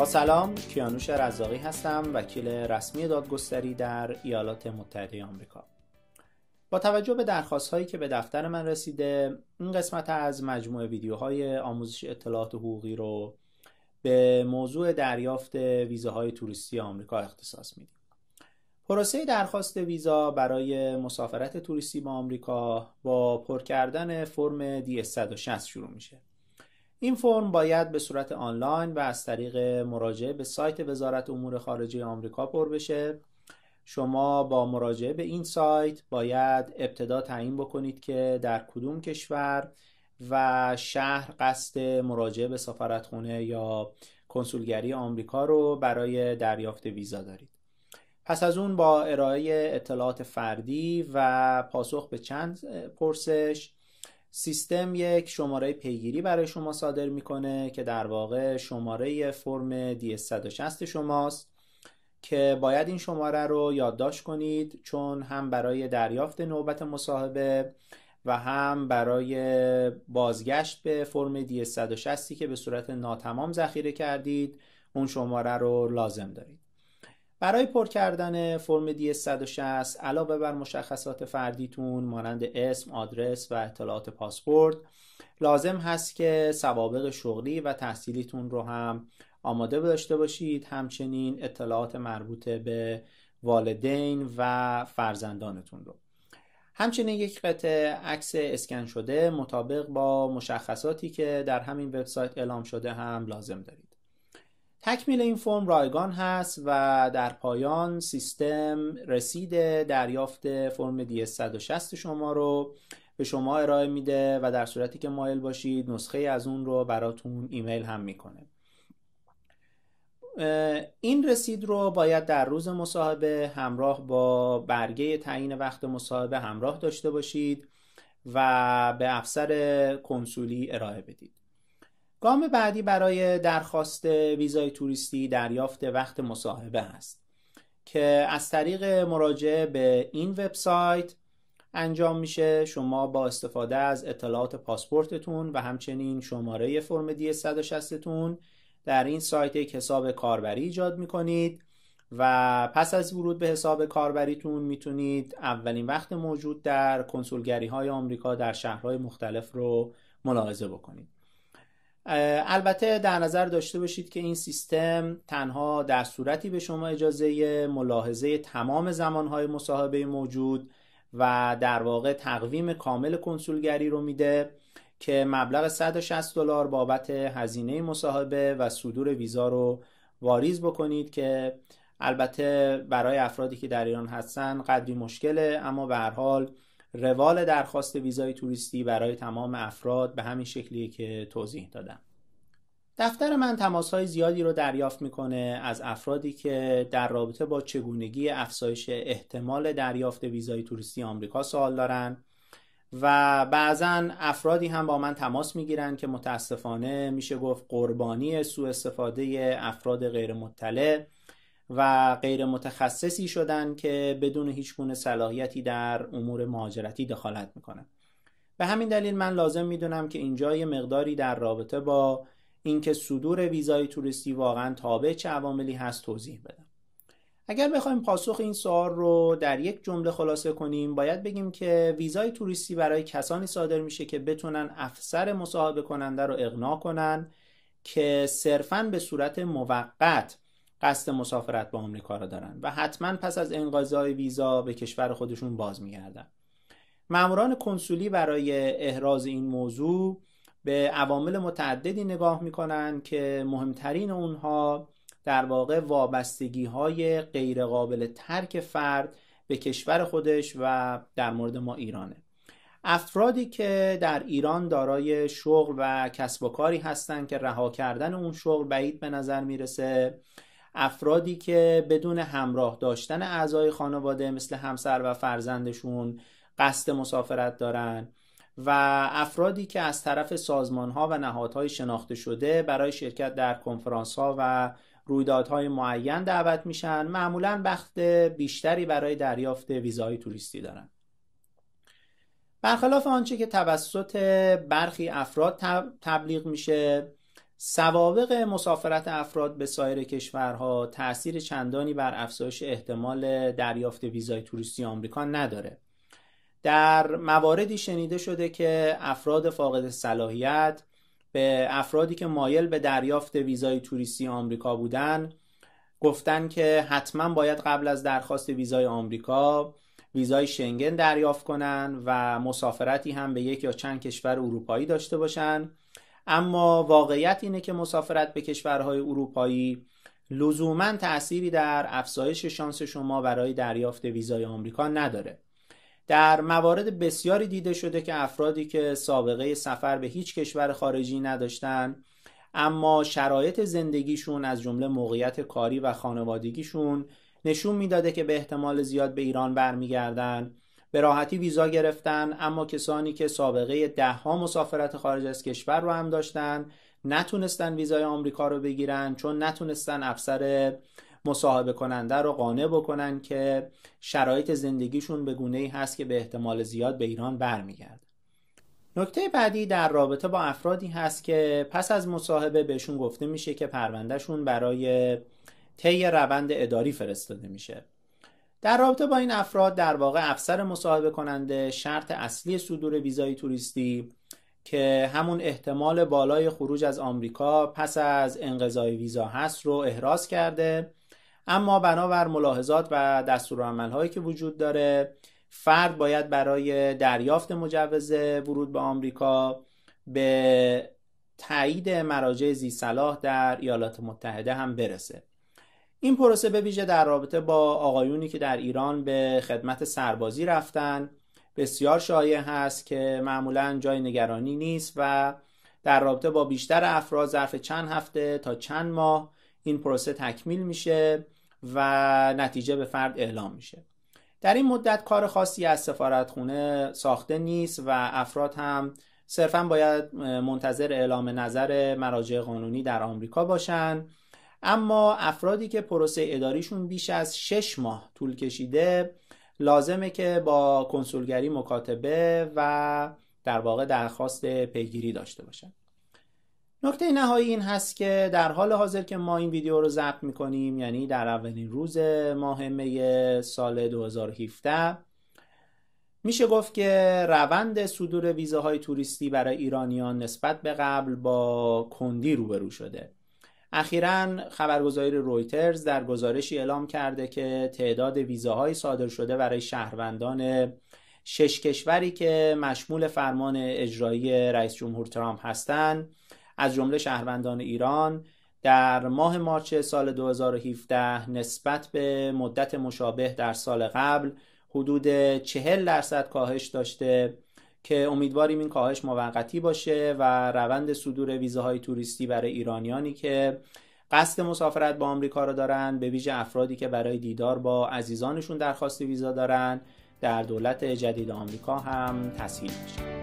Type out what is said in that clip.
با سلام کیانوش رزاقی هستم وکیل رسمی دادگستری در ایالات متحده آمریکا با توجه به درخواست هایی که به دفتر من رسیده این قسمت از مجموعه ویدیوهای آموزش اطلاعات حقوقی رو به موضوع دریافت ویزاهای توریستی آمریکا اختصاص میدیم پروسه درخواست ویزا برای مسافرت توریستی با آمریکا با پر کردن فرم D160 شروع میشه این فرم باید به صورت آنلاین و از طریق مراجعه به سایت وزارت امور خارجه آمریکا پر بشه شما با مراجعه به این سایت باید ابتدا تعیین بکنید که در کدوم کشور و شهر قصد مراجعه به سفارتخونه یا کنسولگری آمریکا رو برای دریافت ویزا دارید پس از اون با ارائه اطلاعات فردی و پاسخ به چند پرسش سیستم یک شماره پیگیری برای شما صادر میکنه که در واقع شماره فرم DS160 شماست که باید این شماره رو یادداشت کنید چون هم برای دریافت نوبت مصاحبه و هم برای بازگشت به فرم DS160 که به صورت ناتمام ذخیره کردید اون شماره رو لازم دارید برای پر کردن فرم دی 160 علاوه بر مشخصات فردیتون مانند اسم، آدرس و اطلاعات پاسپورت لازم هست که سوابق شغلی و تحصیلیتون رو هم آماده داشته باشید همچنین اطلاعات مربوط به والدین و فرزندانتون رو همچنین یک قطعه عکس اسکن شده مطابق با مشخصاتی که در همین وبسایت اعلام شده هم لازم دارید تکمیل این فرم رایگان هست و در پایان سیستم رسید دریافت فرم DS160 شما رو به شما ارائه میده و در صورتی که مایل باشید نسخه از اون رو براتون ایمیل هم میکنه این رسید رو باید در روز مصاحبه همراه با برگه تعیین وقت مصاحبه همراه داشته باشید و به افسر کنسولی ارائه بدید گام بعدی برای درخواست ویزای توریستی دریافت وقت مصاحبه است که از طریق مراجعه به این وبسایت انجام میشه شما با استفاده از اطلاعات پاسپورتتون و همچنین شماره فرم دی 160 تون در این سایت یک حساب کاربری ایجاد میکنید و پس از ورود به حساب کاربریتون میتونید اولین وقت موجود در کنسولگری های آمریکا در شهرهای مختلف رو ملاحظه بکنید البته در نظر داشته باشید که این سیستم تنها در صورتی به شما اجازه ملاحظه تمام زمانهای مصاحبه موجود و در واقع تقویم کامل کنسولگری رو میده که مبلغ 160 دلار بابت هزینه مصاحبه و صدور ویزا رو واریز بکنید که البته برای افرادی که در ایران هستن قدری مشکله اما به هر حال روال درخواست ویزای توریستی برای تمام افراد به همین شکلیه که توضیح دادم دفتر من تماس های زیادی رو دریافت میکنه از افرادی که در رابطه با چگونگی افزایش احتمال دریافت ویزای توریستی آمریکا سوال دارن و بعضا افرادی هم با من تماس میگیرن که متاسفانه میشه گفت قربانی سوء استفاده افراد غیر مطلع و غیر متخصصی شدن که بدون هیچ گونه صلاحیتی در امور مهاجرتی دخالت میکنن به همین دلیل من لازم میدونم که اینجا یه مقداری در رابطه با اینکه صدور ویزای توریستی واقعا تابع چه عواملی هست توضیح بدم اگر بخوایم پاسخ این سوال رو در یک جمله خلاصه کنیم باید بگیم که ویزای توریستی برای کسانی صادر میشه که بتونن افسر مصاحبه کننده رو اقناع کنن که صرفا به صورت موقت قصد مسافرت به آمریکا را دارند و حتما پس از انقضای ویزا به کشور خودشون باز میگردن ماموران کنسولی برای احراز این موضوع به عوامل متعددی نگاه میکنن که مهمترین اونها در واقع وابستگی های غیرقابل ترک فرد به کشور خودش و در مورد ما ایرانه افرادی که در ایران دارای شغل و کسب و کاری هستند که رها کردن اون شغل بعید به نظر میرسه افرادی که بدون همراه داشتن اعضای خانواده مثل همسر و فرزندشون قصد مسافرت دارن و افرادی که از طرف سازمان ها و نهادهای شناخته شده برای شرکت در کنفرانس ها و رویدادهای معین دعوت میشن معمولا وقت بیشتری برای دریافت ویزای توریستی دارن برخلاف آنچه که توسط برخی افراد تبلیغ میشه سوابق مسافرت افراد به سایر کشورها تاثیر چندانی بر افزایش احتمال دریافت ویزای توریستی آمریکا نداره در مواردی شنیده شده که افراد فاقد صلاحیت به افرادی که مایل به دریافت ویزای توریستی آمریکا بودند گفتن که حتما باید قبل از درخواست ویزای آمریکا ویزای شنگن دریافت کنند و مسافرتی هم به یک یا چند کشور اروپایی داشته باشند. اما واقعیت اینه که مسافرت به کشورهای اروپایی لزوما تأثیری در افزایش شانس شما برای دریافت ویزای آمریکا نداره در موارد بسیاری دیده شده که افرادی که سابقه سفر به هیچ کشور خارجی نداشتن اما شرایط زندگیشون از جمله موقعیت کاری و خانوادگیشون نشون میداده که به احتمال زیاد به ایران برمیگردن به راحتی ویزا گرفتن اما کسانی که سابقه دهها مسافرت خارج از کشور رو هم داشتن نتونستن ویزای آمریکا رو بگیرن چون نتونستن افسر مصاحبه کننده رو قانع بکنن که شرایط زندگیشون به گونه ای هست که به احتمال زیاد به ایران برمیگرد نکته بعدی در رابطه با افرادی هست که پس از مصاحبه بهشون گفته میشه که پروندهشون برای طی روند اداری فرستاده میشه در رابطه با این افراد در واقع افسر مصاحبه کننده شرط اصلی صدور ویزای توریستی که همون احتمال بالای خروج از آمریکا پس از انقضای ویزا هست رو احراز کرده اما بنابر ملاحظات و هایی که وجود داره فرد باید برای دریافت مجوز ورود به آمریکا به تایید مراجع زیصلاح در ایالات متحده هم برسه این پروسه به ویژه در رابطه با آقایونی که در ایران به خدمت سربازی رفتن بسیار شایع هست که معمولا جای نگرانی نیست و در رابطه با بیشتر افراد ظرف چند هفته تا چند ماه این پروسه تکمیل میشه و نتیجه به فرد اعلام میشه در این مدت کار خاصی از سفارتخونه ساخته نیست و افراد هم صرفا باید منتظر اعلام نظر مراجع قانونی در آمریکا باشند اما افرادی که پروسه اداریشون بیش از 6 ماه طول کشیده لازمه که با کنسولگری مکاتبه و در واقع درخواست پیگیری داشته باشن نکته نهایی این هست که در حال حاضر که ما این ویدیو رو ضبط میکنیم یعنی در اولین روز ماه می سال 2017 میشه گفت که روند صدور ویزاهای توریستی برای ایرانیان نسبت به قبل با کندی روبرو شده اخیرا خبرگزاری رویترز در گزارشی اعلام کرده که تعداد ویزاهای صادر شده برای شهروندان شش کشوری که مشمول فرمان اجرایی رئیس جمهور ترامپ هستند از جمله شهروندان ایران در ماه مارچ سال 2017 نسبت به مدت مشابه در سال قبل حدود 40 درصد کاهش داشته که امیدواریم این کاهش موقتی باشه و روند صدور ویزاهای توریستی برای ایرانیانی که قصد مسافرت با آمریکا را دارند به ویژه افرادی که برای دیدار با عزیزانشون درخواست ویزا دارند، در دولت جدید آمریکا هم تسهیل بشه